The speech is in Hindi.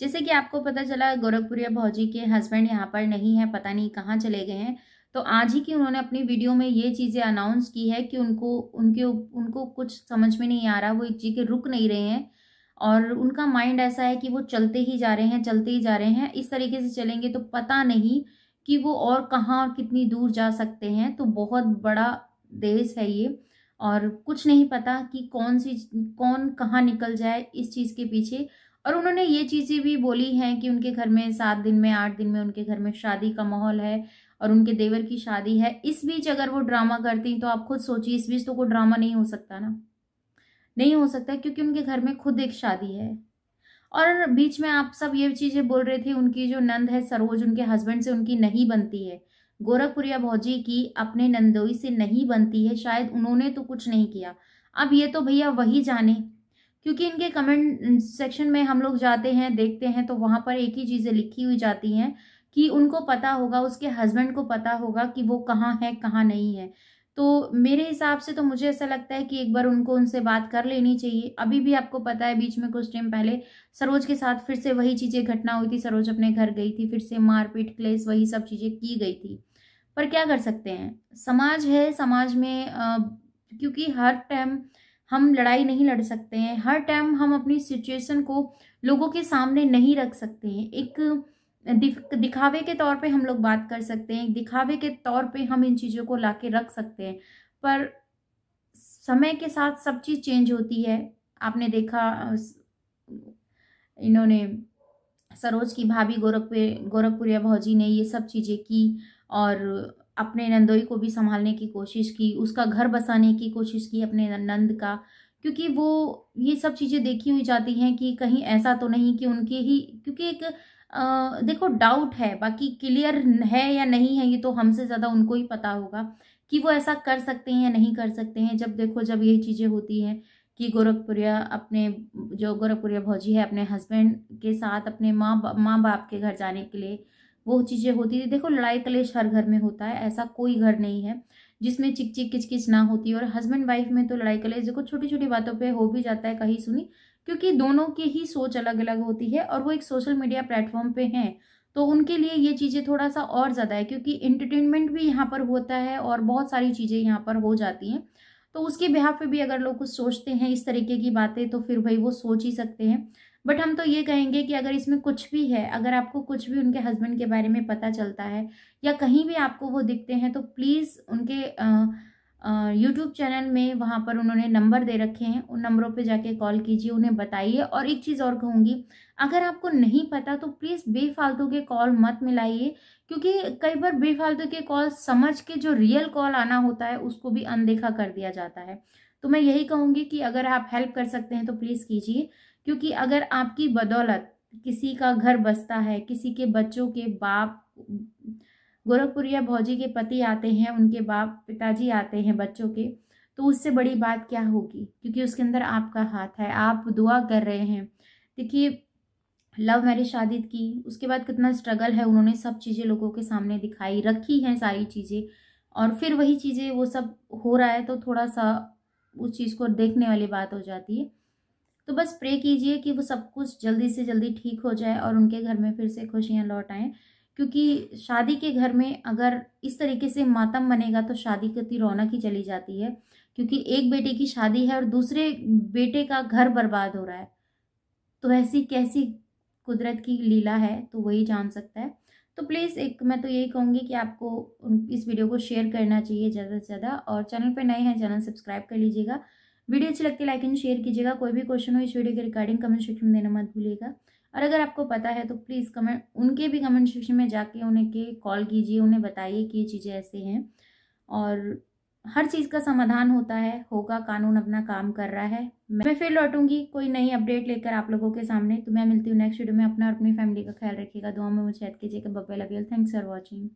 जैसे कि आपको पता चला गोरखपुरिया भौजी के हस्बैंड यहाँ पर नहीं है पता नहीं कहाँ चले गए हैं तो आज ही की उन्होंने अपनी वीडियो में ये चीज़ें अनाउंस की है कि उनको उनके उनको कुछ समझ में नहीं आ रहा वो एक जी के रुक नहीं रहे हैं और उनका माइंड ऐसा है कि वो चलते ही जा रहे हैं चलते ही जा रहे हैं इस तरीके से चलेंगे तो पता नहीं कि वो और कहाँ और कितनी दूर जा सकते हैं तो बहुत बड़ा देश है ये और कुछ नहीं पता कि कौन सी कौन कहाँ निकल जाए इस चीज़ के पीछे और उन्होंने ये चीज़ें भी बोली हैं कि उनके घर में सात दिन में आठ दिन में उनके घर में शादी का माहौल है और उनके देवर की शादी है इस बीच अगर वो ड्रामा करती तो आप खुद सोचिए इस बीच तो कोई ड्रामा नहीं हो सकता ना नहीं हो सकता क्योंकि उनके घर में खुद एक शादी है और बीच में आप सब ये चीज़ें बोल रहे थे उनकी जो नंद है सरोज उनके हस्बैंड से उनकी नहीं बनती है गोरखपुरिया भौजी की अपने नंदोई से नहीं बनती है शायद उन्होंने तो कुछ नहीं किया अब ये तो भैया वही जाने क्योंकि इनके कमेंट सेक्शन में हम लोग जाते हैं देखते हैं तो वहाँ पर एक ही चीज़ें लिखी हुई जाती हैं कि उनको पता होगा उसके हस्बैंड को पता होगा कि वो कहाँ है कहाँ नहीं है तो मेरे हिसाब से तो मुझे ऐसा लगता है कि एक बार उनको उनसे बात कर लेनी चाहिए अभी भी आपको पता है बीच में कुछ टाइम पहले सरोज के साथ फिर से वही चीज़ें घटना हुई थी सरोज अपने घर गई थी फिर से मारपीट क्लेस वही सब चीज़ें की गई थी पर क्या कर सकते हैं समाज है समाज में आ, क्योंकि हर टाइम हम लड़ाई नहीं लड़ सकते हैं हर टाइम हम अपनी सिचुएशन को लोगों के सामने नहीं रख सकते हैं एक दिखावे के तौर पे हम लोग बात कर सकते हैं दिखावे के तौर पे हम इन चीज़ों को ला के रख सकते हैं पर समय के साथ सब चीज़ चेंज होती है आपने देखा इन्होंने सरोज की भाभी गोरखपुर गोरखपुरिया भाजी ने ये सब चीज़ें की और अपने नंदोई को भी संभालने की कोशिश की उसका घर बसाने की कोशिश की अपने नंद का क्योंकि वो ये सब चीज़ें देखी हुई जाती हैं कि कहीं ऐसा तो नहीं कि उनके ही क्योंकि एक आ, देखो डाउट है बाकी क्लियर है या नहीं है ये तो हमसे ज़्यादा उनको ही पता होगा कि वो ऐसा कर सकते हैं या नहीं कर सकते हैं जब देखो जब ये चीज़ें होती हैं कि गोरखपुरिया अपने जो गोरखपुरिया भौजी है अपने हस्बैंड के साथ अपने माँ माँ बाप के घर जाने के लिए वो चीज़ें होती थी देखो लड़ाई कलेश हर घर में होता है ऐसा कोई घर नहीं है जिसमें चिक चिक किचकिच ना होती और हस्बैंड वाइफ में तो लड़ाई कलेश देखो छोटी छोटी बातों पे हो भी जाता है कहीं सुनी क्योंकि दोनों की ही सोच अलग अलग होती है और वो एक सोशल मीडिया प्लेटफॉर्म पे हैं तो उनके लिए ये चीज़ें थोड़ा सा और ज़्यादा है क्योंकि इंटरटेनमेंट भी यहाँ पर होता है और बहुत सारी चीज़ें यहाँ पर हो जाती हैं तो उसके बिहाफ पे भी अगर लोग कुछ सोचते हैं इस तरीके की बातें तो फिर भाई वो सोच ही सकते हैं बट हम तो ये कहेंगे कि अगर इसमें कुछ भी है अगर आपको कुछ भी उनके हस्बैंड के बारे में पता चलता है या कहीं भी आपको वो दिखते हैं तो प्लीज़ उनके यूट्यूब चैनल में वहाँ पर उन्होंने नंबर दे रखे हैं उन नंबरों पे जाके कॉल कीजिए उन्हें बताइए और एक चीज़ और कहूँगी अगर आपको नहीं पता तो प्लीज़ बेफालतू के कॉल मत मिलाइए क्योंकि कई बार बेफालतू के कॉल समझ के जो रियल कॉल आना होता है उसको भी अनदेखा कर दिया जाता है तो मैं यही कहूँगी कि अगर आप हेल्प कर सकते हैं तो प्लीज़ कीजिए क्योंकि अगर आपकी बदौलत किसी का घर बसता है किसी के बच्चों के बाप गोरखपुरिया भौजी के पति आते हैं उनके बाप पिताजी आते हैं बच्चों के तो उससे बड़ी बात क्या होगी क्योंकि उसके अंदर आपका हाथ है आप दुआ कर रहे हैं देखिए लव मैरिज शादी की उसके बाद कितना स्ट्रगल है उन्होंने सब चीज़ें लोगों के सामने दिखाई रखी हैं सारी चीज़ें और फिर वही चीज़ें वो सब हो रहा है तो थोड़ा सा उस चीज़ को देखने वाली बात हो जाती है तो बस प्रे कीजिए कि वो सब कुछ जल्दी से जल्दी ठीक हो जाए और उनके घर में फिर से खुशियाँ लौट आएँ क्योंकि शादी के घर में अगर इस तरीके से मातम बनेगा तो शादी की रौनक ही चली जाती है क्योंकि एक बेटे की शादी है और दूसरे बेटे का घर बर्बाद हो रहा है तो ऐसी कैसी कुदरत की लीला है तो वही जान सकता है तो प्लीज़ एक मैं तो यही कहूँगी कि आपको इस वीडियो को शेयर करना चाहिए ज़्यादा से ज़्यादा और चैनल पर नए हैं चैनल सब्सक्राइब कर लीजिएगा वीडियो अच्छी लगती है लाइक एंड शेयर कीजिएगा कोई भी क्वेश्चन हो इस वीडियो के रिगार्डिंग कमेंट सेक्शन में देना मत भूलिएगा और अगर आपको पता है तो प्लीज़ कमेंट उनके भी कमेंट सेक्शन में जाके उन्हें के कॉल कीजिए उन्हें बताइए कि ये चीज़ें ऐसे हैं और हर चीज़ का समाधान होता है होगा कानून अपना काम कर रहा है मैं फिर लौटूंगी कोई नई अपडेट लेकर आप लोगों के सामने तो मैं मिलती हूँ नेक्स्ट वीडियो में अपना और अपनी फैमिली का ख्याल रखिएगा दुआ में मुझे याद कीजिएगा बबे लगे थैंक्स फॉर वॉचिंग